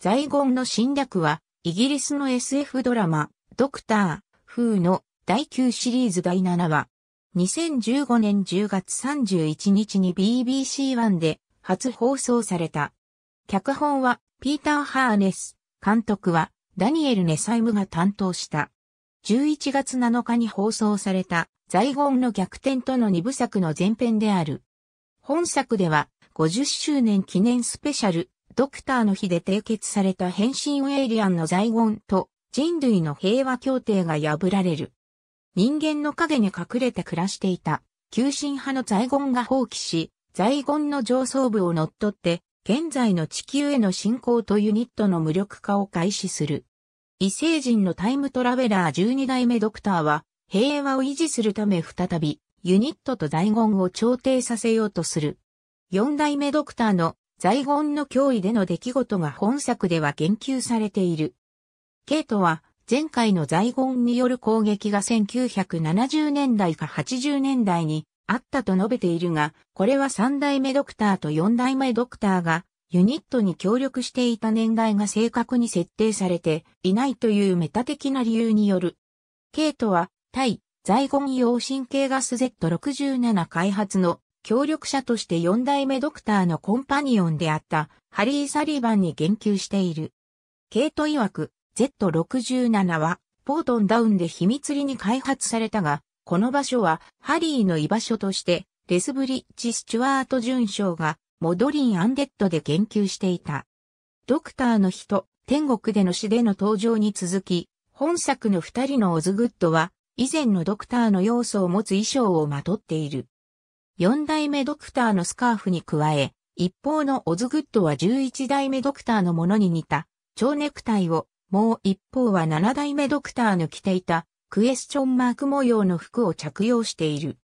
在言の侵略は、イギリスの SF ドラマ、ドクター、フーの第9シリーズ第7話。2015年10月31日に BBC1 で初放送された。脚本はピーター・ハーネス、監督はダニエル・ネサイムが担当した。11月7日に放送された在言の逆転との2部作の前編である。本作では50周年記念スペシャルドクターの日で締結された変身エイリアンの財言と人類の平和協定が破られる。人間の影に隠れて暮らしていた、急進派の財言が放棄し、財言の上層部を乗っ取って、現在の地球への進行とユニットの無力化を開始する。異星人のタイムトラベラー12代目ドクターは、平和を維持するため再び、ユニットと財言を調停させようとする。4代目ドクターの在言の脅威での出来事が本作では言及されている。ケイトは前回の在言による攻撃が1970年代か80年代にあったと述べているが、これは3代目ドクターと4代目ドクターがユニットに協力していた年代が正確に設定されていないというメタ的な理由による。ケイトは対在言用神経ガス Z67 開発の協力者として4代目ドクターのコンパニオンであったハリー・サリバンに言及している。ケイト曰く Z67 はポートンダウンで秘密裏に開発されたが、この場所はハリーの居場所としてレスブリッジ・スチュワート准将がモドリン・アンデッドで言及していた。ドクターの人、天国での死での登場に続き、本作の二人のオズグッドは以前のドクターの要素を持つ衣装をまとっている。4代目ドクターのスカーフに加え、一方のオズグッドは11代目ドクターのものに似た、蝶ネクタイを、もう一方は7代目ドクターの着ていた、クエスチョンマーク模様の服を着用している。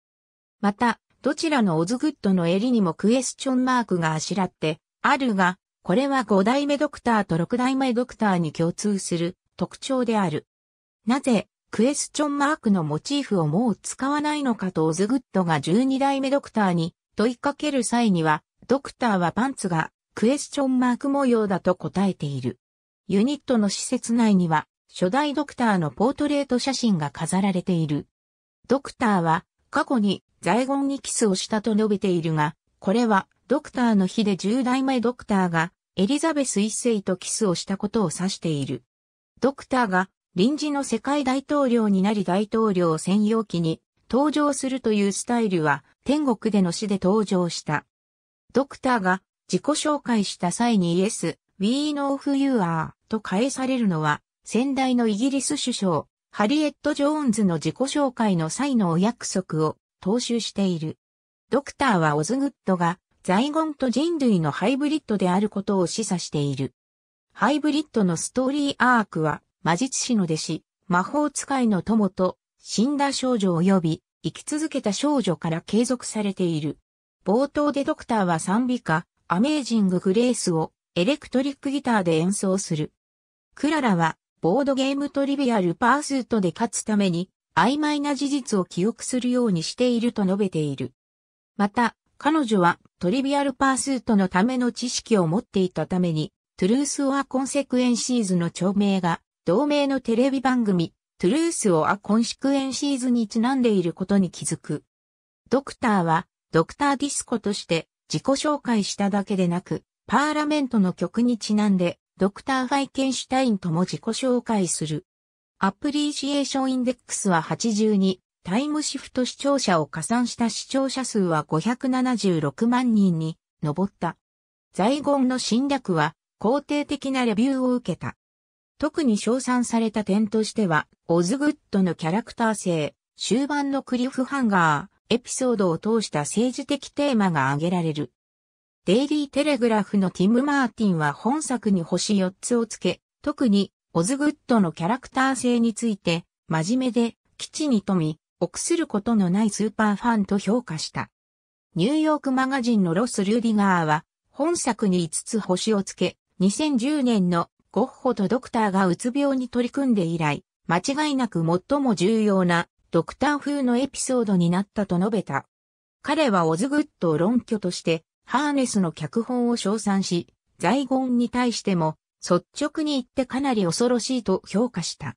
また、どちらのオズグッドの襟にもクエスチョンマークがあしらって、あるが、これは5代目ドクターと6代目ドクターに共通する特徴である。なぜクエスチョンマークのモチーフをもう使わないのかとオズグッドが12代目ドクターに問いかける際には、ドクターはパンツがクエスチョンマーク模様だと答えている。ユニットの施設内には、初代ドクターのポートレート写真が飾られている。ドクターは、過去にゴンにキスをしたと述べているが、これは、ドクターの日で10代前ドクターが、エリザベス一世とキスをしたことを指している。ドクターが臨時の世界大統領になり大統領専用機に登場するというスタイルは天国での死で登場した。ドクターが自己紹介した際にイエス、We know who you are と返されるのは先代のイギリス首相、ハリエット・ジョーンズの自己紹介の際のお約束を踏襲している。ドクターはオズグッドがザイゴンと人類のハイブリッドであることを示唆している。ハイブリッドのストーリーアークは魔術師の弟子、魔法使いの友と、死んだ少女及び、生き続けた少女から継続されている。冒頭でドクターは賛美歌、アメージング・グレースを、エレクトリックギターで演奏する。クララは、ボードゲームトリビアル・パースートで勝つために、曖昧な事実を記憶するようにしていると述べている。また、彼女はトリビアルパースートのための知識を持っていたために、トゥルース・オア・コンセクエンシーズの著名が同名のテレビ番組、トゥルースをアコンシクエンシーズにちなんでいることに気づく。ドクターは、ドクターディスコとして自己紹介しただけでなく、パーラメントの曲にちなんで、ドクター・ファイケンシュタインとも自己紹介する。アプリシエーションインデックスは82、タイムシフト視聴者を加算した視聴者数は576万人に上った。在言の侵略は肯定的なレビューを受けた。特に称賛された点としては、オズグッドのキャラクター性、終盤のクリフハンガー、エピソードを通した政治的テーマが挙げられる。デイリーテレグラフのティム・マーティンは本作に星4つをつけ、特にオズグッドのキャラクター性について、真面目で、基地に富み、臆することのないスーパーファンと評価した。ニューヨークマガジンのロス・ルーディガーは、本作に5つ星をつけ、2010年のゴッホとドクターがうつ病に取り組んで以来、間違いなく最も重要なドクター風のエピソードになったと述べた。彼はオズグッドを論拠として、ハーネスの脚本を称賛し、在言に対しても、率直に言ってかなり恐ろしいと評価した。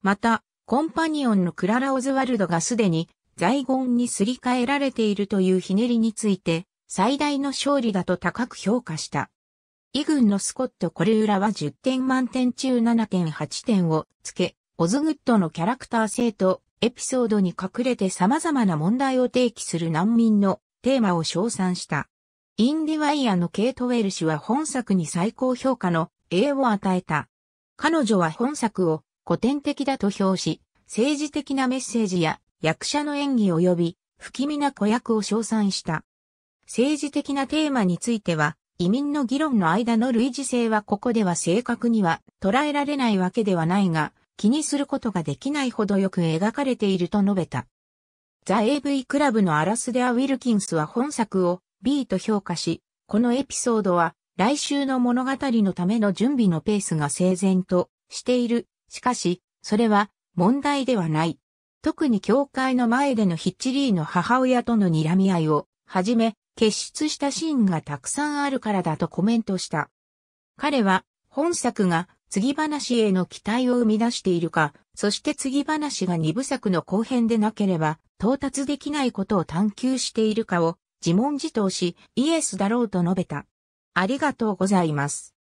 また、コンパニオンのクララ・オズワルドがすでに、在言にすり替えられているというひねりについて、最大の勝利だと高く評価した。イ軍のスコット・コューラは10点満点中7.8点をつけ、オズグッドのキャラクター性とエピソードに隠れて様々な問題を提起する難民のテーマを称賛した。インディワイーのケイト・ウェル氏は本作に最高評価の A を与えた。彼女は本作を古典的だと評し、政治的なメッセージや役者の演技及び不気味な子役を称賛した。政治的なテーマについては、移民の議論の間の類似性はここでは正確には捉えられないわけではないが、気にすることができないほどよく描かれていると述べた。ザ・ AV クラブのアラスデア・ウィルキンスは本作を B と評価し、このエピソードは来週の物語のための準備のペースが整然としている。しかし、それは問題ではない。特に教会の前でのヒッチリーの母親との睨み合いをはじめ、結出したシーンがたくさんあるからだとコメントした。彼は本作が次話への期待を生み出しているか、そして次話が二部作の後編でなければ到達できないことを探求しているかを自問自答しイエスだろうと述べた。ありがとうございます。